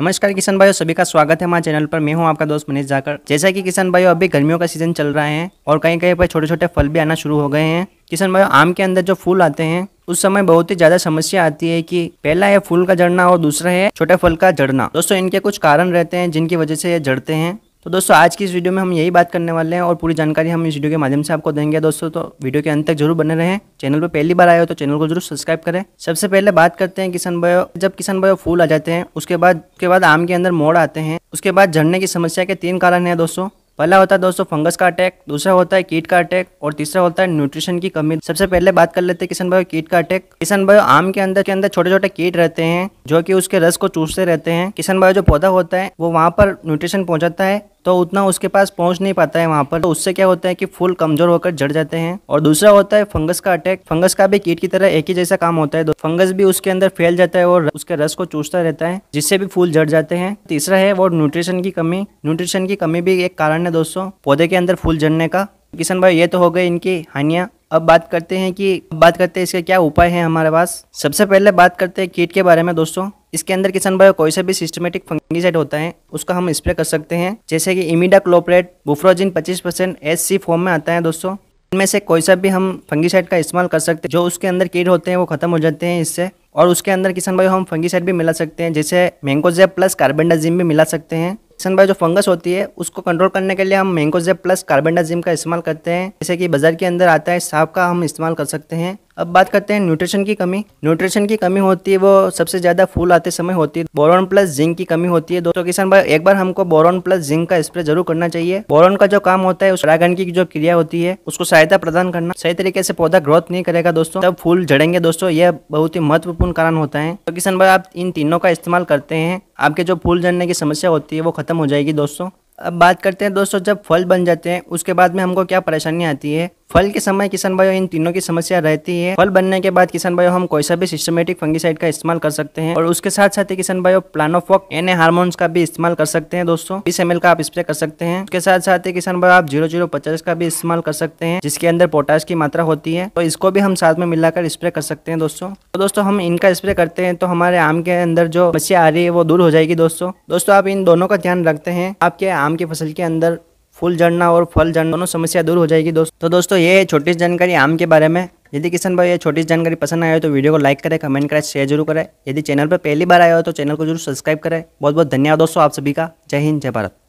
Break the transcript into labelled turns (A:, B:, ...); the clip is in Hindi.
A: नमस्कार किसान भाइयों सभी का स्वागत है हमारे चैनल पर मैं हूं आपका दोस्त मनीष जाकर जैसा कि किसान भाइयों अभी गर्मियों का सीजन चल रहा है और कहीं कहीं पर छोटे छोटे फल भी आना शुरू हो गए हैं किसान भाइयों आम के अंदर जो फूल आते हैं उस समय बहुत ही ज्यादा समस्या आती है कि पहला है फूल का जड़ना और दूसरा है छोटे फल का जड़ना दोस्तों इनके कुछ कारण रहते हैं जिनकी वजह से ये जड़ते हैं तो दोस्तों आज की इस वीडियो में हम यही बात करने वाले हैं और पूरी जानकारी हम इस वीडियो के माध्यम से आपको देंगे दोस्तों तो वीडियो के अंत तक जरूर बने रहें चैनल पर पहली बार आए हो तो चैनल को जरूर सब्सक्राइब करें सबसे पहले बात करते हैं किसान भयो जब किसान भाई फूल आ जाते हैं उसके बाद उसके बाद आम के अंदर मोड़ आते हैं उसके बाद झड़ने की समस्या के तीन कारण हैं दोस्तों पहला होता है दोस्तों फंगस का अटैक दूसरा होता है कीट का अटैक और तीसरा होता है न्यूट्रिशन की कमी सबसे पहले बात कर लेते हैं किसान भाई कीट का अटैक किसान भाई आम के अंदर के अंदर छोटे छोटे कीट रहते हैं जो कि उसके रस को चूसते रहते हैं किसान भाई जो पौधा होता है वो वहाँ पर न्यूट्रिशन पहुंचाता है तो उतना उसके पास पहुंच नहीं पाता है वहाँ पर तो उससे क्या होता है कि फूल कमजोर होकर जड़ जाते हैं और दूसरा होता है फंगस का अटैक फंगस का भी कीट की तरह एक ही जैसा काम होता है तो फंगस भी उसके अंदर फैल जाता है और उसके रस को चूसता रहता है जिससे भी फूल जड़ जाते हैं तीसरा है वो न्यूट्रिशन की कमी न्यूट्रिशन की कमी भी एक कारण है दोस्तों पौधे के अंदर फूल जड़ने का किशन भाई ये तो हो गए इनकी हानियाँ अब बात करते हैं कि बात करते हैं इसके क्या उपाय हैं हमारे पास सबसे पहले बात करते हैं कीट के बारे में दोस्तों इसके अंदर किसान भाई कोई सा भी सिस्टमेटिक फंगिसाइड होता है उसका हम स्प्रे कर सकते हैं जैसे कि इमिडा क्लोपरेट बुफ्रोजिन पच्चीस परसेंट एस सी फॉर्म में आता है दोस्तों इनमें से कोई सा भी हम फंगीसाइड का इस्तेमाल कर सकते हैं जो उसके अंदर कीट होते हैं वो खत्म हो जाते हैं इससे और उसके अंदर किसान भाई हम फंगीसाइड भी मिला सकते हैं जैसे मैंगोजेब प्लस कार्बेंडाजिम भी मिला सकते हैं किसान भाई जो फंगस होती है उसको कंट्रोल करने के लिए हम मैंगोजेब प्लस कार्बेंडाजिम का इस्तेमाल करते हैं जैसे कि बाजार के अंदर आता है साफ का हम इस्तेमाल कर सकते हैं अब बात करते हैं न्यूट्रिशन की कमी न्यूट्रिशन की कमी होती है वो सबसे ज़्यादा फूल आते समय होती है बोरोन प्लस जिंक की कमी होती है दोस्तों किसान भाई एक बार हमको बोरोन प्लस जिंक का स्प्रे जरूर करना चाहिए बोरोन का जो काम होता है उस परागण की जो क्रिया होती है उसको सहायता प्रदान करना सही तरीके से पौधा ग्रोथ नहीं करेगा दोस्तों तब फूल झड़ेंगे दोस्तों यह बहुत ही महत्वपूर्ण कारण होता है तो किसान भाई आप इन तीनों का इस्तेमाल करते हैं आपके जो फूल झड़ने की समस्या होती है वो खत्म हो जाएगी दोस्तों अब बात करते हैं दोस्तों जब फल बन जाते हैं उसके बाद में हमको क्या परेशानी आती है फल के समय किसान भाइयों इन तीनों की समस्या रहती है फल बनने के बाद किसान भाइयों हम कोई सा भी सिस्टमेटिक फंगिसाइड का इस्तेमाल कर सकते हैं और उसके साथ साथ ही किसान भाइयों प्लानोफॉक एने हार्मोन्स का भी इस्तेमाल कर सकते हैं दोस्तों बीस एम का आप स्प्रे कर सकते हैं उसके साथ साथ ही किसान भाई आप जीरो जीरो पचास का भी इस्तेमाल कर सकते हैं जिसके अंदर पोटास की मात्रा होती है तो इसको भी हम साथ में मिलाकर स्प्रे कर सकते हैं दोस्तों तो दोस्तों हम इनका स्प्रे करते हैं तो हमारे आम के अंदर जो समस्या आ रही है वो दूर हो जाएगी दोस्तों दोस्तों आप इन दोनों का ध्यान रखते हैं आपके आम की फसल के अंदर फूल झड़ना और फल झड़ना दोनों समस्या दूर हो जाएगी दोस्तों तो दोस्तों ये है छोटी जानकारी आम के बारे में यदि किसान भाई ये छोटी जानकारी पसंद आए तो वीडियो को लाइक करें कमेंट करें शेयर जरूर करें यदि चैनल पर पहली बार आया हो तो चैनल को जरूर सब्सक्राइब करें बहुत बहुत धन्यवाद दोस्तों आप सभी का जय हिंद जय भारत